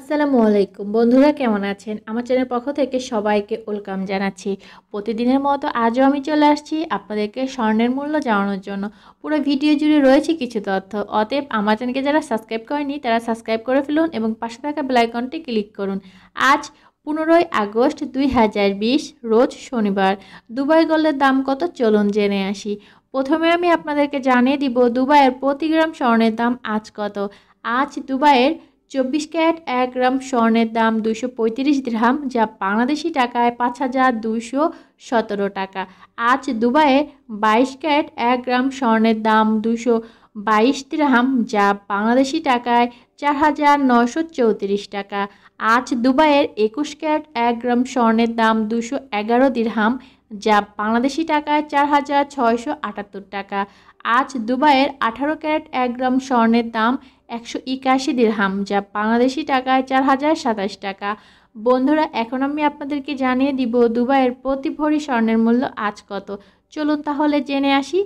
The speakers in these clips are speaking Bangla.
আসসালামু আলাইকুম বন্ধুরা কেমন আছেন আমার চ্যানেল পক্ষ থেকে সবাইকে ওয়েলকাম জানাচ্ছি প্রতিদিনের মতো আজও আমি চলে আসছি আপনাদেরকে স্বর্ণের মূল্য জানানোর জন্য পুরো ভিডিও জুড়ে রয়েছে কিছু তথ্য অতএব আমার চ্যানেলকে যারা সাবস্ক্রাইব করেনি তারা সাবস্ক্রাইব করে ফেলুন এবং পাশে থাকা বেলাইকনটি ক্লিক করুন আজ পনেরোই আগস্ট দুই রোজ শনিবার দুবাই গোল্ডের দাম কত চলুন জেনে আসি প্রথমে আমি আপনাদেরকে জানিয়ে দিব দুবাইয়ের প্রতি গ্রাম স্বর্ণের দাম আজ কত আজ দুবাইয়ের চব্বিশ ক্যারেট এক গ্রাম স্বর্ণের দাম দুশো পঁয়ত্রিশ দ্রাম যা বাংলাদেশি টাকায় পাঁচ হাজার দুশো সতেরো টাকা আজ দুবাইয়ে বাইশ ক্যারেট এক গ্রাম স্বর্ণের দাম দুশো বাইশ দ্রাম যা বাংলাদেশি টাকায় চার হাজার নশো চৌত্রিশ টাকা আজ দুবাইয়ের একুশ ক্যারেট এক গ্রাম স্বর্ণের দাম দুশো এগারো দিরহাম যা বাংলাদেশি টাকায় চার হাজার ছয়শো আটাত্তর টাকা আজ দুবাইয়ের আঠারো ক্যারেট এক গ্রাম স্বর্ণের দাম একশো একাশি দিরহাম যা বাংলাদেশি টাকায় চার হাজার সাতাশ টাকা বন্ধুরা এখন আমি আপনাদেরকে জানিয়ে দিব দুবাইয়ের প্রতি ভরি স্বর্ণের মূল্য আজ কত চলুন তাহলে জেনে আসি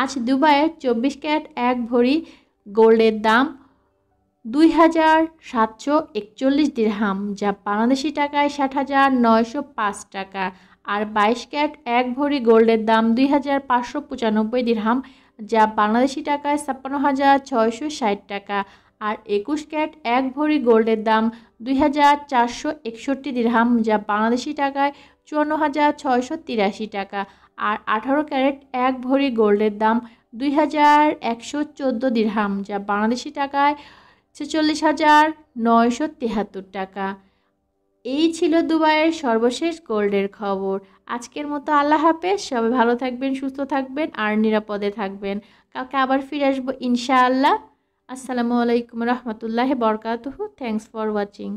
আজ দুবাইয়ের চব্বিশ ক্যারেট এক ভরি গোল্ডের দাম দুই হাজার সাতশো একচল্লিশ দিরহাম যা বাংলাদেশি টাকায় ষাট হাজার নয়শো পাঁচ টাকা আর বাইশ ক্যাট এক ভরি গোল্ডের দাম দুই হাজার পাঁচশো পঁচানব্বই দিরহাম যা বাংলাদেশি টাকায় ছাপ্পান্ন হাজার ছয়শো ষাট টাকা আর একুশ ক্যাট এক ভরি গোল্ডের দাম দুই হাজার চারশো একষট্টি দিরহাম যা বাংলাদেশি টাকায় চুয়ান্ন হাজার ছয়শো তিরাশি টাকা আর আঠারো ক্যারেট এক ভরি গোল্ডের দাম দুই হাজার একশো চোদ্দো দিরহাম যা বাংলাদেশি টাকায় ছেচল্লিশ হাজার নয়শো তেহাত্তর টাকা এই ছিল দুবাইয়ের সর্বশেষ গোল্ডের খবর আজকের মতো আল্লাহ হাফেজ সবাই ভালো থাকবেন সুস্থ থাকবেন আর নিরাপদে থাকবেন কাউকে আবার ফিরে আসবো ইনশাআল্লাহ আসসালামু আলাইকুম রহমতুল্লাহ বরকাতুহু থ্যাংকস ফর ওয়াচিং